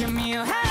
give me a hand.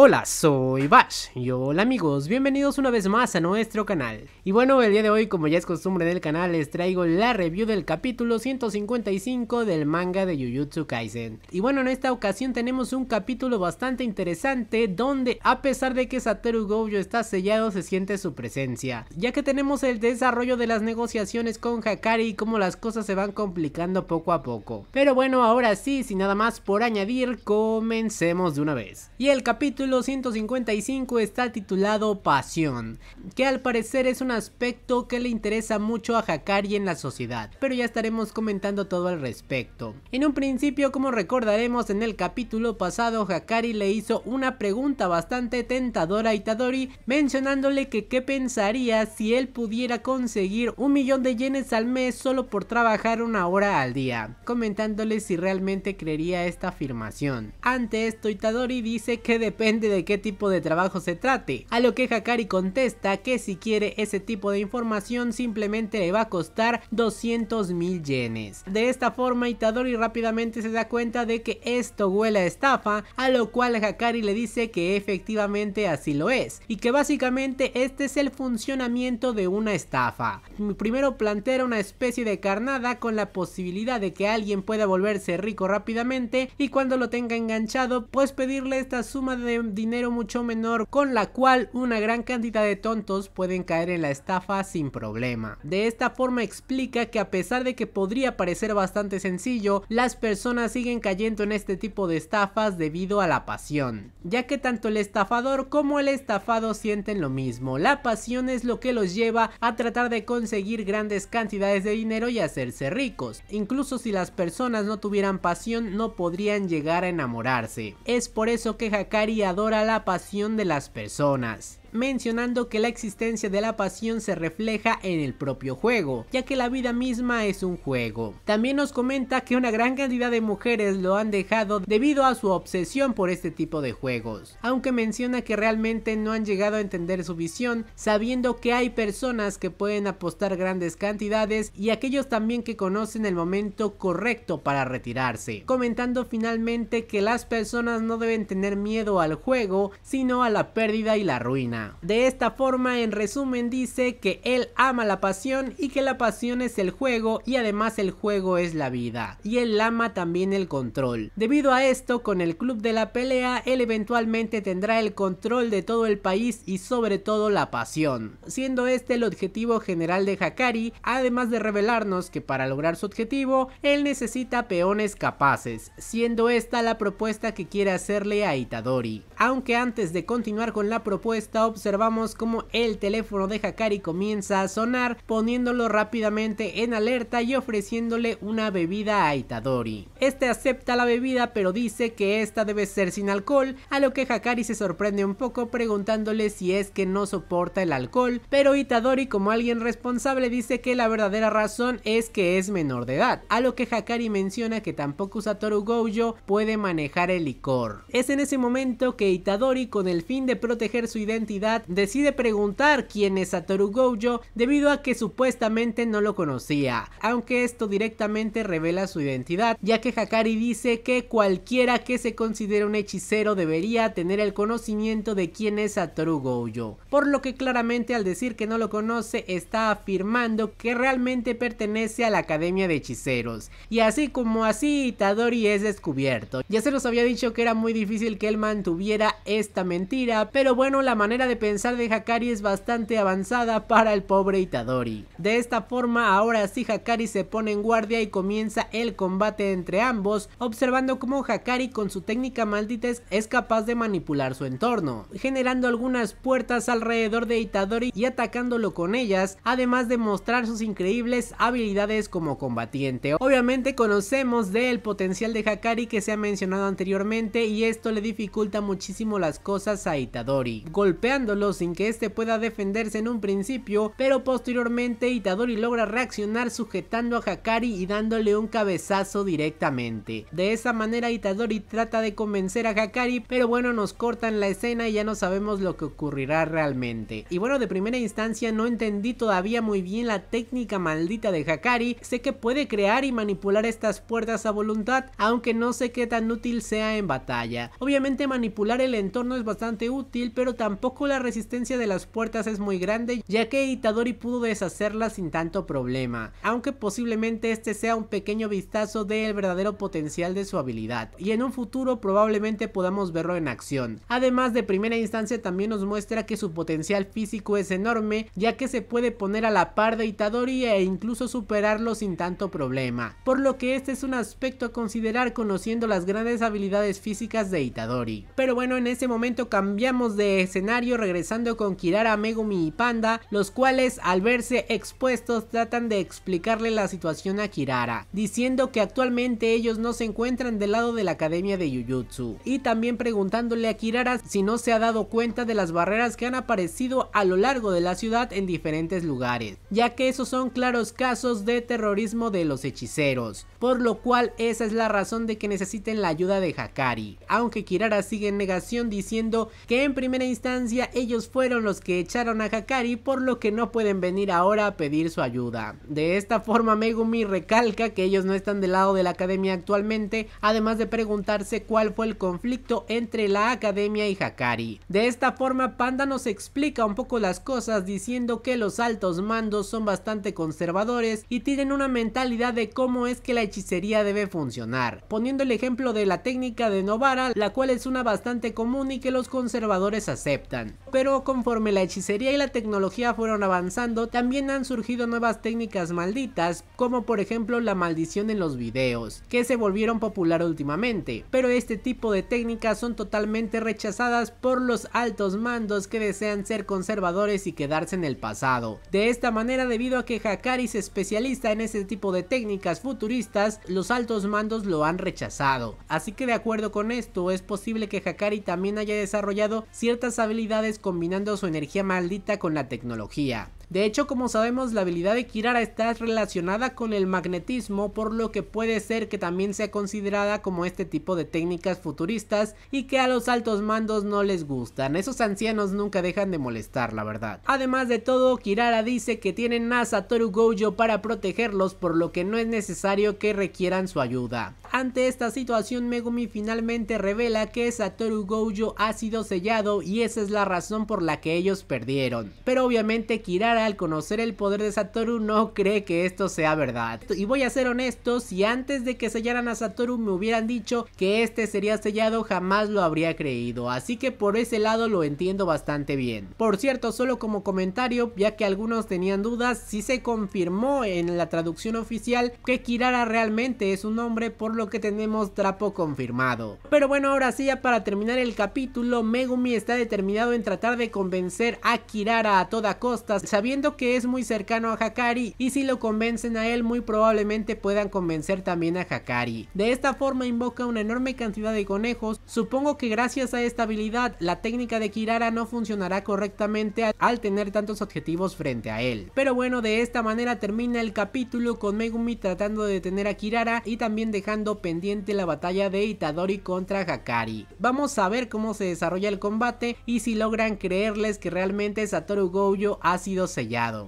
Hola, soy Bash y hola amigos, bienvenidos una vez más a nuestro canal. Y bueno, el día de hoy, como ya es costumbre del canal, les traigo la review del capítulo 155 del manga de Jujutsu Kaisen. Y bueno, en esta ocasión tenemos un capítulo bastante interesante donde a pesar de que Satoru Gojo está sellado se siente su presencia, ya que tenemos el desarrollo de las negociaciones con Hakari y cómo las cosas se van complicando poco a poco. Pero bueno, ahora sí, sin nada más por añadir, comencemos de una vez. Y el capítulo 155 está titulado Pasión, que al parecer es un aspecto que le interesa mucho a Hakari en la sociedad, pero ya estaremos comentando todo al respecto. En un principio, como recordaremos en el capítulo pasado, Hakari le hizo una pregunta bastante tentadora a Itadori, mencionándole que qué pensaría si él pudiera conseguir un millón de yenes al mes solo por trabajar una hora al día, comentándole si realmente creería esta afirmación. Ante esto, Itadori dice que depende de qué tipo de trabajo se trate, a lo que Hakari contesta que si quiere ese tipo de información simplemente le va a costar 200 mil yenes. De esta forma Itadori rápidamente se da cuenta de que esto huele a estafa, a lo cual Hakari le dice que efectivamente así lo es, y que básicamente este es el funcionamiento de una estafa. Primero plantea una especie de carnada con la posibilidad de que alguien pueda volverse rico rápidamente y cuando lo tenga enganchado pues pedirle esta suma de dinero mucho menor con la cual una gran cantidad de tontos pueden caer en la estafa sin problema. De esta forma explica que a pesar de que podría parecer bastante sencillo, las personas siguen cayendo en este tipo de estafas debido a la pasión, ya que tanto el estafador como el estafado sienten lo mismo. La pasión es lo que los lleva a tratar de conseguir grandes cantidades de dinero y hacerse ricos. Incluso si las personas no tuvieran pasión no podrían llegar a enamorarse. Es por eso que Hakari adora la pasión de las personas mencionando que la existencia de la pasión se refleja en el propio juego, ya que la vida misma es un juego. También nos comenta que una gran cantidad de mujeres lo han dejado debido a su obsesión por este tipo de juegos, aunque menciona que realmente no han llegado a entender su visión, sabiendo que hay personas que pueden apostar grandes cantidades y aquellos también que conocen el momento correcto para retirarse, comentando finalmente que las personas no deben tener miedo al juego, sino a la pérdida y la ruina. De esta forma, en resumen, dice que él ama la pasión y que la pasión es el juego y además el juego es la vida. Y él ama también el control. Debido a esto, con el club de la pelea, él eventualmente tendrá el control de todo el país y sobre todo la pasión, siendo este el objetivo general de Hakari, además de revelarnos que para lograr su objetivo, él necesita peones capaces, siendo esta la propuesta que quiere hacerle a Itadori. Aunque antes de continuar con la propuesta, observamos como el teléfono de Hakari comienza a sonar, poniéndolo rápidamente en alerta y ofreciéndole una bebida a Itadori. Este acepta la bebida pero dice que esta debe ser sin alcohol, a lo que Hakari se sorprende un poco preguntándole si es que no soporta el alcohol, pero Itadori como alguien responsable dice que la verdadera razón es que es menor de edad, a lo que Hakari menciona que tampoco Satoru Gojo puede manejar el licor. Es en ese momento que Itadori con el fin de proteger su identidad decide preguntar quién es Satoru Gojo debido a que supuestamente no lo conocía, aunque esto directamente revela su identidad, ya que Hakari dice que cualquiera que se considere un hechicero debería tener el conocimiento de quién es Satoru Gojo, por lo que claramente al decir que no lo conoce está afirmando que realmente pertenece a la Academia de Hechiceros, y así como así Itadori es descubierto. Ya se nos había dicho que era muy difícil que él mantuviera esta mentira, pero bueno, la manera de pensar de Hakari es bastante avanzada para el pobre Itadori. De esta forma ahora sí Hakari se pone en guardia y comienza el combate entre ambos, observando cómo Hakari con su técnica maldita es capaz de manipular su entorno, generando algunas puertas alrededor de Itadori y atacándolo con ellas, además de mostrar sus increíbles habilidades como combatiente. Obviamente conocemos del potencial de Hakari que se ha mencionado anteriormente y esto le dificulta muchísimo las cosas a Itadori. Golpeando sin que este pueda defenderse en un principio, pero posteriormente Itadori logra reaccionar sujetando a Hakari y dándole un cabezazo directamente. De esa manera Itadori trata de convencer a Hakari, pero bueno nos cortan la escena y ya no sabemos lo que ocurrirá realmente. Y bueno de primera instancia no entendí todavía muy bien la técnica maldita de Hakari, sé que puede crear y manipular estas puertas a voluntad, aunque no sé qué tan útil sea en batalla. Obviamente manipular el entorno es bastante útil, pero tampoco la resistencia de las puertas es muy grande ya que Itadori pudo deshacerlas sin tanto problema, aunque posiblemente este sea un pequeño vistazo del verdadero potencial de su habilidad y en un futuro probablemente podamos verlo en acción. Además de primera instancia también nos muestra que su potencial físico es enorme ya que se puede poner a la par de Itadori e incluso superarlo sin tanto problema, por lo que este es un aspecto a considerar conociendo las grandes habilidades físicas de Itadori. Pero bueno en ese momento cambiamos de escenario regresando con Kirara, Megumi y Panda, los cuales al verse expuestos tratan de explicarle la situación a Kirara, diciendo que actualmente ellos no se encuentran del lado de la academia de Jujutsu y también preguntándole a Kirara si no se ha dado cuenta de las barreras que han aparecido a lo largo de la ciudad en diferentes lugares, ya que esos son claros casos de terrorismo de los hechiceros, por lo cual esa es la razón de que necesiten la ayuda de Hakari, aunque Kirara sigue en negación diciendo que en primera instancia ellos fueron los que echaron a Hakari por lo que no pueden venir ahora a pedir su ayuda. De esta forma Megumi recalca que ellos no están del lado de la academia actualmente, además de preguntarse cuál fue el conflicto entre la academia y Hakari. De esta forma Panda nos explica un poco las cosas diciendo que los altos mandos son bastante conservadores y tienen una mentalidad de cómo es que la hechicería debe funcionar, poniendo el ejemplo de la técnica de Novara, la cual es una bastante común y que los conservadores aceptan. Pero conforme la hechicería y la tecnología fueron avanzando, también han surgido nuevas técnicas malditas, como por ejemplo la maldición en los videos, que se volvieron popular últimamente, pero este tipo de técnicas son totalmente rechazadas por los altos mandos que desean ser conservadores y quedarse en el pasado. De esta manera, debido a que Hakari se especialista en ese tipo de técnicas futuristas, los altos mandos lo han rechazado. Así que de acuerdo con esto, es posible que Hakari también haya desarrollado ciertas habilidades combinando su energía maldita con la tecnología. De hecho, como sabemos, la habilidad de Kirara está relacionada con el magnetismo, por lo que puede ser que también sea considerada como este tipo de técnicas futuristas y que a los altos mandos no les gustan. Esos ancianos nunca dejan de molestar, la verdad. Además de todo, Kirara dice que tienen a Satoru Gojo para protegerlos, por lo que no es necesario que requieran su ayuda. Ante esta situación, Megumi finalmente revela que Satoru Gojo ha sido sellado y esa es la razón por la que ellos perdieron. Pero obviamente Kirara al conocer el poder de Satoru no cree que esto sea verdad. Y voy a ser honesto, si antes de que sellaran a Satoru me hubieran dicho que este sería sellado jamás lo habría creído, así que por ese lado lo entiendo bastante bien. Por cierto, solo como comentario, ya que algunos tenían dudas, si se confirmó en la traducción oficial que Kirara realmente es un hombre por lo que tenemos trapo confirmado. Pero bueno, ahora sí ya para terminar el capítulo, Megumi está determinado en tratar de convencer a Kirara a toda costa, Viendo que es muy cercano a Hakari y si lo convencen a él muy probablemente puedan convencer también a Hakari. De esta forma invoca una enorme cantidad de conejos, supongo que gracias a esta habilidad la técnica de Kirara no funcionará correctamente al tener tantos objetivos frente a él. Pero bueno, de esta manera termina el capítulo con Megumi tratando de detener a Kirara y también dejando pendiente la batalla de Itadori contra Hakari. Vamos a ver cómo se desarrolla el combate y si logran creerles que realmente Satoru Gojo ha sido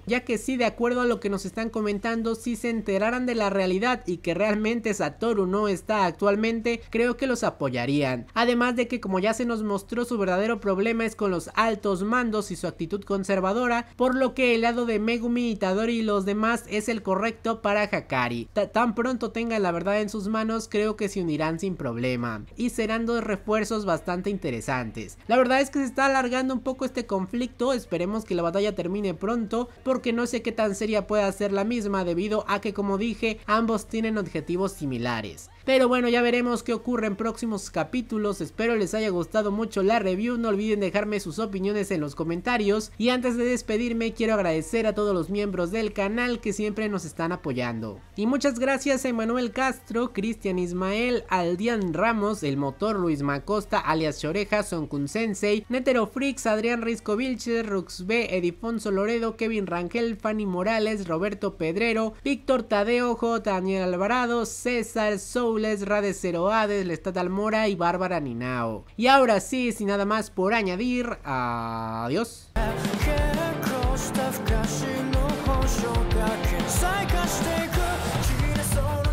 ya que sí, de acuerdo a lo que nos están comentando, si se enteraran de la realidad y que realmente Satoru no está actualmente, creo que los apoyarían. Además de que como ya se nos mostró su verdadero problema es con los altos mandos y su actitud conservadora, por lo que el lado de Megumi, Itadori y los demás es el correcto para Hakari. tan pronto tengan la verdad en sus manos, creo que se unirán sin problema. Y serán dos refuerzos bastante interesantes. La verdad es que se está alargando un poco este conflicto, esperemos que la batalla termine pronto porque no sé qué tan seria pueda ser la misma debido a que como dije ambos tienen objetivos similares. Pero bueno, ya veremos qué ocurre en próximos capítulos. Espero les haya gustado mucho la review. No olviden dejarme sus opiniones en los comentarios. Y antes de despedirme, quiero agradecer a todos los miembros del canal que siempre nos están apoyando. Y muchas gracias a Emanuel Castro, Cristian Ismael, Aldian Ramos, El Motor, Luis Macosta, alias Choreja, Sonkun Sensei, Netero Freaks, Adrián Risco Vilches, Rux B, Edifonso Loredo, Kevin Rangel, Fanny Morales, Roberto Pedrero, Víctor Tadeo, J. Daniel Alvarado, César Soul les Esra Hades, Almora y Bárbara Ninao. Y ahora sí, sin nada más por añadir, adiós.